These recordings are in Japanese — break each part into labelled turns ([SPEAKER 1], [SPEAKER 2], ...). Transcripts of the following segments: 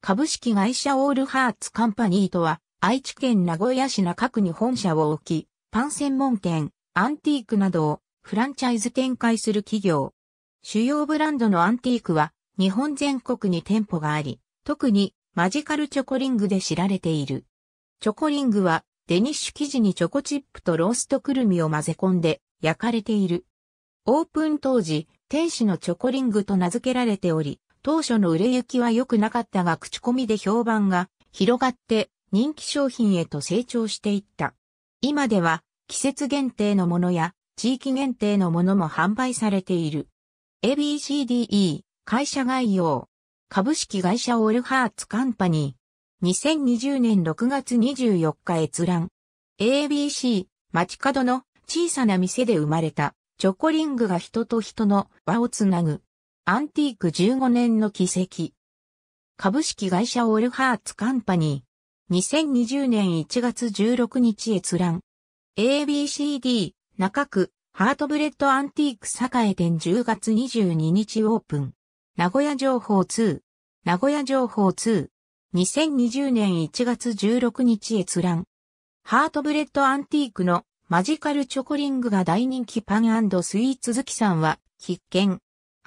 [SPEAKER 1] 株式会社オールハーツカンパニーとは、愛知県名古屋市中区に本社を置き、パン専門店、アンティークなどをフランチャイズ展開する企業。主要ブランドのアンティークは、日本全国に店舗があり、特にマジカルチョコリングで知られている。チョコリングは、デニッシュ生地にチョコチップとローストくるみを混ぜ込んで焼かれている。オープン当時、天使のチョコリングと名付けられており、当初の売れ行きは良くなかったが口コミで評判が広がって人気商品へと成長していった。今では季節限定のものや地域限定のものも販売されている。ABCDE 会社概要株式会社オールハーツカンパニー2020年6月24日閲覧 ABC 街角の小さな店で生まれたチョコリングが人と人の輪をつなぐアンティーク15年の奇跡。株式会社オールハーツカンパニー。2020年1月16日閲覧。ABCD、中区、ハートブレッドアンティーク栄店10月22日オープン。名古屋情報2。名古屋情報2。2020年1月16日閲覧。ハートブレッドアンティークのマジカルチョコリングが大人気パンスイーツ好きさんは必見。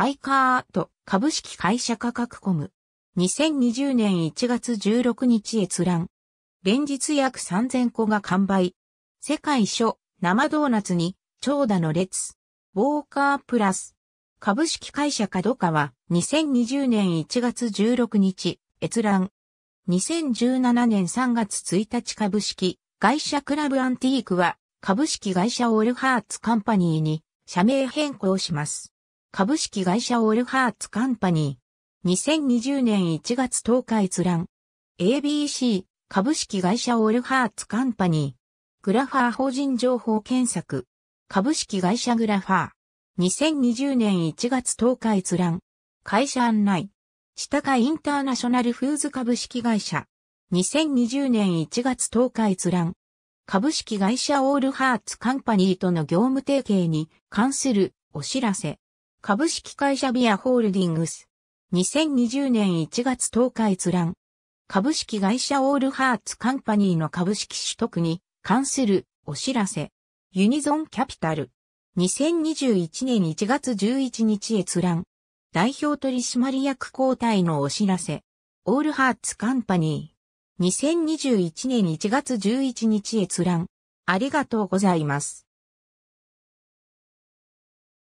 [SPEAKER 1] アイカート株式会社価格コム。2020年1月16日閲覧。連日約3000個が完売。世界初、生ドーナツに、長蛇の列。ウォーカープラス。株式会社カは2020年1月16日、閲覧。2017年3月1日株式、会社クラブアンティークは、株式会社オールハーツカンパニーに、社名変更します。株式会社オールハーツカンパニー。2020年1月10日閲覧。ABC 株式会社オールハーツカンパニー。グラファー法人情報検索。株式会社グラファー。2020年1月10日閲覧。会社案内。下海インターナショナルフーズ株式会社。2020年1月10日閲覧。株式会社オールハーツカンパニーとの業務提携に関するお知らせ。株式会社ビアホールディングス。2020年1月10日閲覧。株式会社オールハーツカンパニーの株式取得に関するお知らせ。ユニゾンキャピタル。2021年1月11日閲覧。代表取締役交代のお知らせ。オールハーツカンパニー。2021年1月11日閲覧。ありがとうございます。